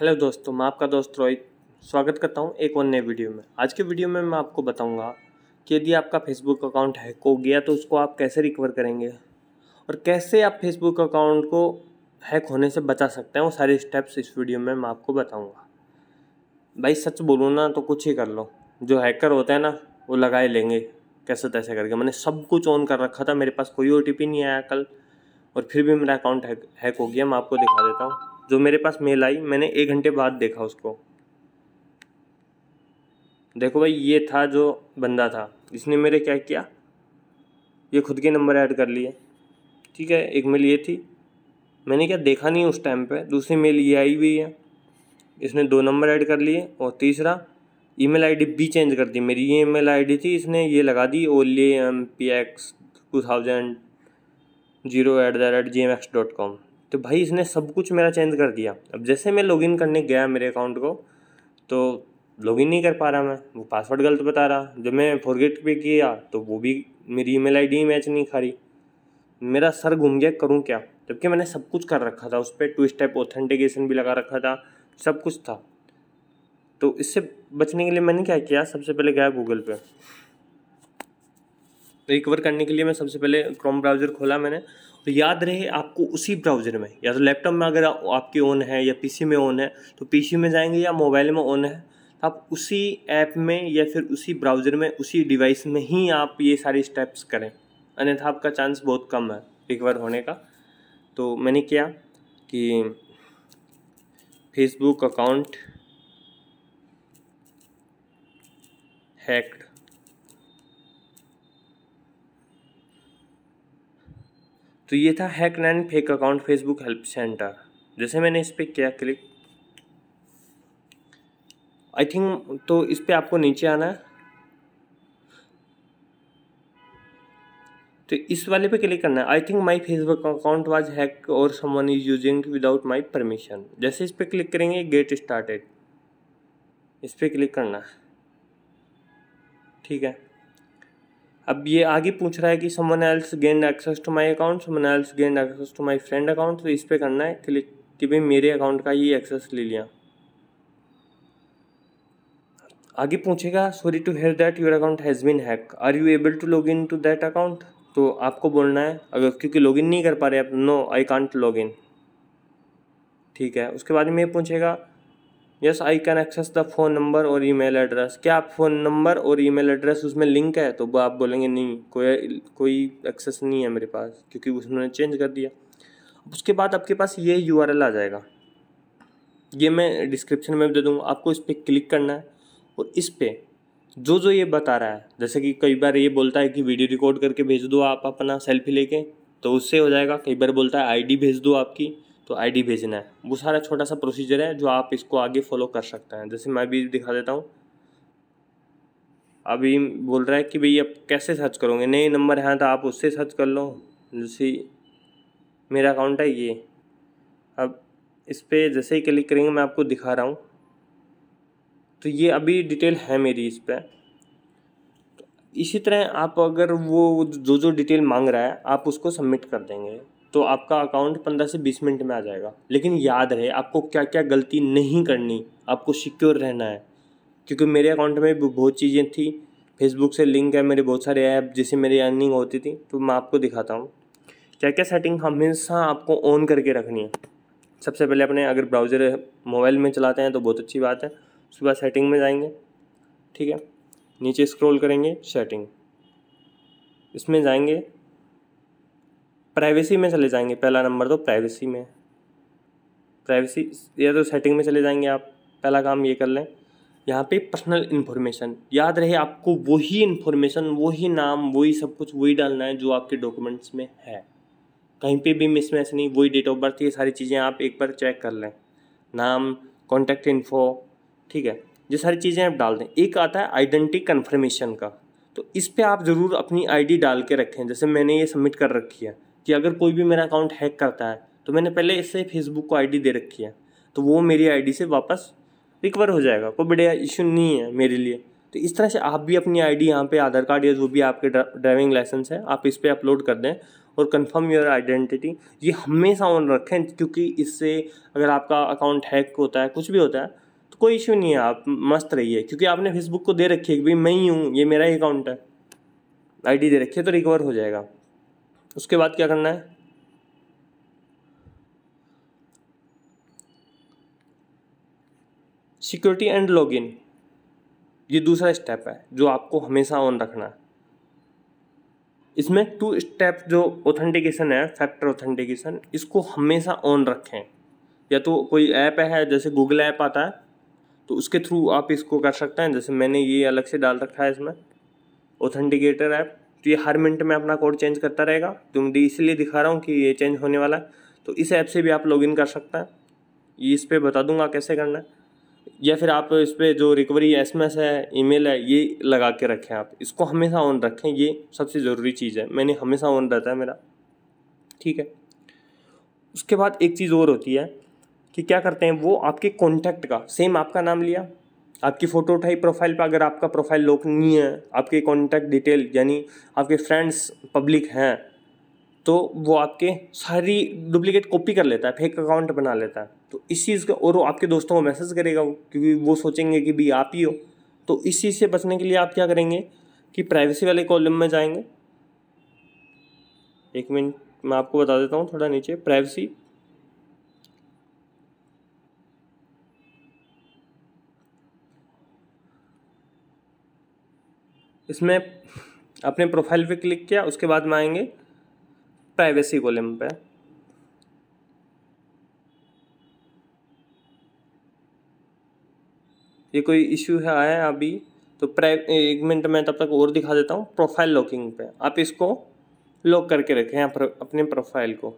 hello दोस्तों मैं आपका दोस्त रोहित स्वागत करता हूं एक और नए वीडियो में आज के वीडियो में मैं आपको बताऊंगा कि यदि आपका फेसबुक अकाउंट हैक हो गया तो उसको आप कैसे रिकवर करेंगे और कैसे आप फेसबुक अकाउंट को हैक होने से बचा सकते हैं वो सारे स्टेप्स इस वीडियो में मैं आपको बताऊँगा भाई सच बोलूँ ना तो कुछ ही कर लो जो हैकर होते हैं ना वो लगाए लेंगे कैसे तैसे तो करके मैंने सब कुछ ऑन कर रखा था मेरे पास कोई ओ नहीं आया कल और फिर भी मेरा अकाउंट हैक हैक हो गया मैं आपको दिखा देता हूँ जो मेरे पास मेल आई मैंने एक घंटे बाद देखा उसको देखो भाई ये था जो बंदा था इसने मेरे क्या किया ये खुद के नंबर ऐड कर लिए ठीक है एक मेल ये थी मैंने क्या देखा नहीं उस टाइम पे दूसरी मेल ये आई हुई है इसने दो नंबर ऐड कर लिए और तीसरा ईमेल आईडी भी चेंज कर दी मेरी ये ईमेल आईडी थी इसने ये लगा दी ओली M P X two thousand zero at the rate G M X dot com तो भाई इसने सब कुछ मेरा चेंज कर दिया अब जैसे मैं लॉगिन करने गया मेरे अकाउंट को तो लॉगिन नहीं कर पा रहा मैं वो पासवर्ड गलत बता रहा जब मैं फॉरगेट पे किया तो वो भी मेरी ईमेल आईडी मैच नहीं खा रही मेरा सर घूम गया करूँ क्या जबकि मैंने सब कुछ कर रखा था उस पर टू स्टेप ऑथेंटिकेशन भी लगा रखा था सब कुछ था तो इससे बचने के लिए मैंने क्या किया सबसे पहले गया गूगल पे रिकवर करने के लिए मैं सबसे पहले क्रोम ब्राउज़र खोला मैंने और याद रहे आपको उसी ब्राउज़र में या तो लैपटॉप में अगर आपके ऑन है या पीसी में ऑन है तो पीसी में जाएंगे या मोबाइल में ऑन है तो आप उसी ऐप में या फिर उसी ब्राउज़र में उसी डिवाइस में ही आप ये सारे स्टेप्स करें अन्यथा आपका चांस बहुत कम है रिकवर होने का तो मैंने किया कि फेसबुक अकाउंट हैक्ड तो ये था हैक नैन fake account Facebook help centre जैसे मैंने इस पर किया क्लिक आई थिंक तो इस पर आपको नीचे आना है तो इस वाले पे क्लिक करना है I think my Facebook account was hack और someone is using without my permission जैसे इस पर क्लिक करेंगे गेट स्टार्टेड इस पर क्लिक करना है ठीक है अब ये आगे पूछ रहा है कि someone else gained access to my account someone else gained access to my friend account तो इस पर करना है क्लिक कि भाई मेरे अकाउंट का ये एक्सेस ले लिया आगे पूछेगा sorry to hear that your account has been hack are you able to log in to that account तो आपको बोलना है अगर क्योंकि इन नहीं कर पा रहे आप no I can't log in ठीक है उसके बाद में ये पूछेगा yes I can access the phone number और ईमेल एड्रेस क्या आप फ़ोन नंबर और ईमेल एड्रेस उसमें लिंक है तो आप बोलेंगे नहीं कोई कोई एक्सेस नहीं है मेरे पास क्योंकि उसने चेंज कर दिया उसके बाद आपके पास ये यू आ जाएगा ये मैं डिस्क्रिप्शन में दे दूँगा आपको इस पर क्लिक करना है और इस पर जो जो ये बता रहा है जैसे कि कई बार ये बोलता है कि वीडियो रिकॉर्ड करके भेज दो आप अपना सेल्फी लेके तो उससे हो जाएगा कई बार बोलता है आईडी भेज दो आपकी तो आईडी भेजना है वो सारा छोटा सा प्रोसीजर है जो आप इसको आगे फॉलो कर सकते हैं जैसे मैं भी दिखा देता हूँ अभी बोल रहा है कि भाई आप कैसे सर्च करोगे नए नंबर हैं तो आप उससे सर्च कर लो जैसे मेरा अकाउंट है ये अब इस पर जैसे ही क्लिक करेंगे मैं आपको दिखा रहा हूँ तो ये अभी डिटेल है मेरी इस पर इसी तरह आप अगर वो जो जो डिटेल मांग रहा है आप उसको सबमिट कर देंगे तो आपका अकाउंट पंद्रह से बीस मिनट में आ जाएगा लेकिन याद रहे आपको क्या क्या गलती नहीं करनी आपको सिक्योर रहना है क्योंकि मेरे अकाउंट में भी बहुत चीज़ें थी फेसबुक से लिंक है मेरे बहुत सारे ऐप जिससे मेरी अर्निंग होती थी तो मैं आपको दिखाता हूँ क्या क्या सेटिंग हमेशा आपको ऑन करके रखनी है सबसे पहले अपने अगर ब्राउज़र मोबाइल में चलाते हैं तो बहुत अच्छी बात है उसके बाद सेटिंग में जाएंगे ठीक है नीचे स्क्रॉल करेंगे सेटिंग इसमें जाएंगे प्राइवेसी में चले जाएंगे पहला नंबर तो प्राइवेसी में प्राइवेसी या तो सेटिंग में चले जाएंगे आप पहला काम ये कर लें यहाँ पे पर्सनल इन्फॉर्मेशन याद रहे आपको वही इन्फॉर्मेशन वही नाम वही सब कुछ वही डालना है जो आपके डॉक्यूमेंट्स में है कहीं पे भी मिसमैच नहीं वही डेट ऑफ बर्थ ये सारी चीज़ें आप एक बार चेक कर लें नाम कॉन्टैक्ट इन्फो ठीक है ये सारी चीज़ें आप डाल दें एक आता है आइडेंटी कन्फर्मेशन का तो इस पर आप ज़रूर अपनी आई डाल के रखें जैसे मैंने ये सबमिट कर रखी है कि अगर कोई भी मेरा अकाउंट हैक करता है तो मैंने पहले इससे फेसबुक को आईडी दे रखी है तो वो मेरी आईडी से वापस रिकवर हो जाएगा कोई बड़े इशू नहीं है मेरे लिए तो इस तरह से आप भी अपनी आईडी यहाँ पर आधार कार्ड या जो भी आपके ड्राइविंग लाइसेंस है आप इस पर अपलोड कर दें और कंफर्म योर आइडेंटिटी ये हमेशा ऑन रखें क्योंकि इससे अगर आपका अकाउंट हैक होता है कुछ भी होता है तो कोई इशू नहीं है आप मस्त रहिए क्योंकि आपने फेसबुक को दे रखी है कि भाई मैं ही हूँ ये मेरा ही अकाउंट है आईडी दे रखी है तो रिकवर हो जाएगा उसके बाद क्या करना है सिक्योरिटी एंड लॉगिन ये दूसरा स्टेप है जो आपको हमेशा ऑन रखना है इसमें टू स्टेप जो ऑथेंटिकेशन है फैक्टर ऑथेंटिकेशन इसको हमेशा ऑन रखें या तो कोई ऐप है जैसे गूगल ऐप आता है तो उसके थ्रू आप इसको कर सकते हैं जैसे मैंने ये अलग से डाल रखा है इसमें ऑथेंटिकेटर ऐप तो ये हर मिनट में अपना कोड चेंज करता रहेगा तुम तो दी इसलिए दिखा रहा हूँ कि ये चेंज होने वाला है तो इस ऐप से भी आप लॉगिन कर सकते हैं ये इस पर बता दूंगा कैसे करना है या फिर आप इस पर जो रिकवरी एस एम एस है ईमेल है ये लगा के रखें आप इसको हमेशा ऑन रखें ये सबसे ज़रूरी चीज़ है मैंने हमेशा ऑन रहता है मेरा ठीक है उसके बाद एक चीज़ और होती है कि क्या करते हैं वो आपके कॉन्टैक्ट का सेम आपका नाम लिया आपकी फ़ोटो उठाई प्रोफाइल पर अगर आपका प्रोफाइल नहीं है आपके कॉन्टैक्ट डिटेल यानी आपके फ्रेंड्स पब्लिक हैं तो वो आपके सारी डुप्लीकेट कॉपी कर लेता है फेक अकाउंट बना लेता है तो इस चीज़ का और वो आपके दोस्तों को मैसेज करेगा वो क्योंकि वो सोचेंगे कि भाई आप ही हो तो इस चीज़ से बचने के लिए आप क्या करेंगे कि प्राइवेसी वाले कॉलम में जाएंगे एक मिनट मैं आपको बता देता हूँ थोड़ा नीचे प्राइवेसी इसमें अपने प्रोफाइल पे क्लिक किया उसके बाद में आएंगे प्राइवेसी कॉलम पे ये कोई इश्यू है आया है अभी तो प्राइ एक मिनट में तब तक और दिखा देता हूँ प्रोफाइल लॉकिंग पे आप इसको लॉक करके रखें आप अपने प्रोफाइल को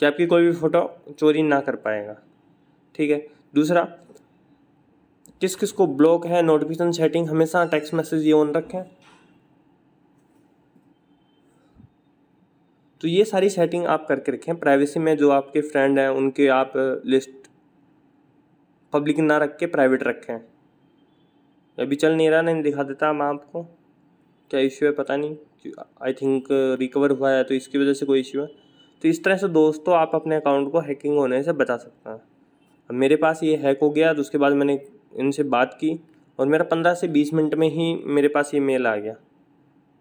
कि आपकी कोई भी फ़ोटो चोरी ना कर पाएगा ठीक है दूसरा किस किस को ब्लॉक है नोटिफिकेशन सेटिंग हमेशा टेक्स्ट मैसेज ये ऑन रखें तो ये सारी सेटिंग आप करके रखें प्राइवेसी में जो आपके फ्रेंड हैं उनके आप लिस्ट पब्लिक ना रख के प्राइवेट रखें अभी चल नहीं रहा नहीं दिखा देता मैं आपको क्या इश्यू है पता नहीं आई थिंक रिकवर हुआ है तो इसकी वजह से कोई इश्यू है तो इस तरह से दोस्तों आप अपने अकाउंट को हैकिंग होने से बचा सकते हैं अब मेरे पास ये हैक हो गया तो उसके बाद मैंने इनसे बात की और मेरा पंद्रह से बीस मिनट में ही मेरे पास ये मेल आ गया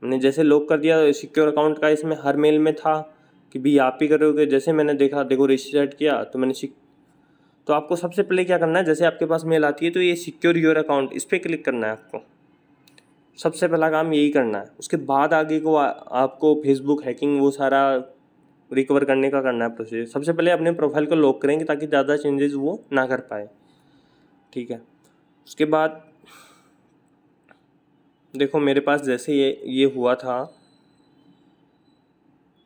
मैंने जैसे लॉक कर दिया सिक्योर अकाउंट का इसमें हर मेल में था कि भी आप ही करोगे जैसे मैंने देखा देखो रजिस्टर्ड किया तो मैंने सिक तो आपको सबसे पहले क्या करना है जैसे आपके पास मेल आती है तो ये सिक्योर योर अकाउंट इस पर क्लिक करना है आपको सबसे पहला काम यही करना है उसके बाद आगे को आ, आपको फेसबुक हैकिंग वो सारा रिकवर करने का करना है प्रोसेस सबसे पहले अपने प्रोफाइल को लॉक करेंगे ताकि ज़्यादा चेंजेस वो ना कर पाए ठीक है उसके बाद देखो मेरे पास जैसे ये ये हुआ था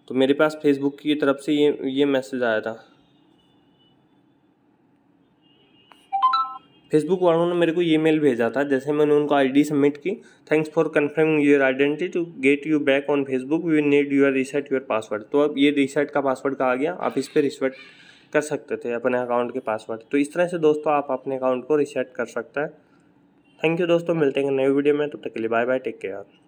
तो मेरे पास फेसबुक की तरफ से ये ये मैसेज आया था फेसबुक वालों ने मेरे को ई मेल भेजा था जैसे मैंने उनको आईडी सबमिट की thanks for confirming your identity to get you back on Facebook we need your reset your password तो अब ये रिसेट का पासवर्ड कहा गया आप इस पर रिसेट कर सकते थे अपने अकाउंट के पासवर्ड तो इस तरह से दोस्तों आप अपने अकाउंट को रिसेट कर सकते हैं थैंक यू दोस्तों मिलते हैं नए वीडियो में तब तो तक के लिए बाय बाय टेक केयर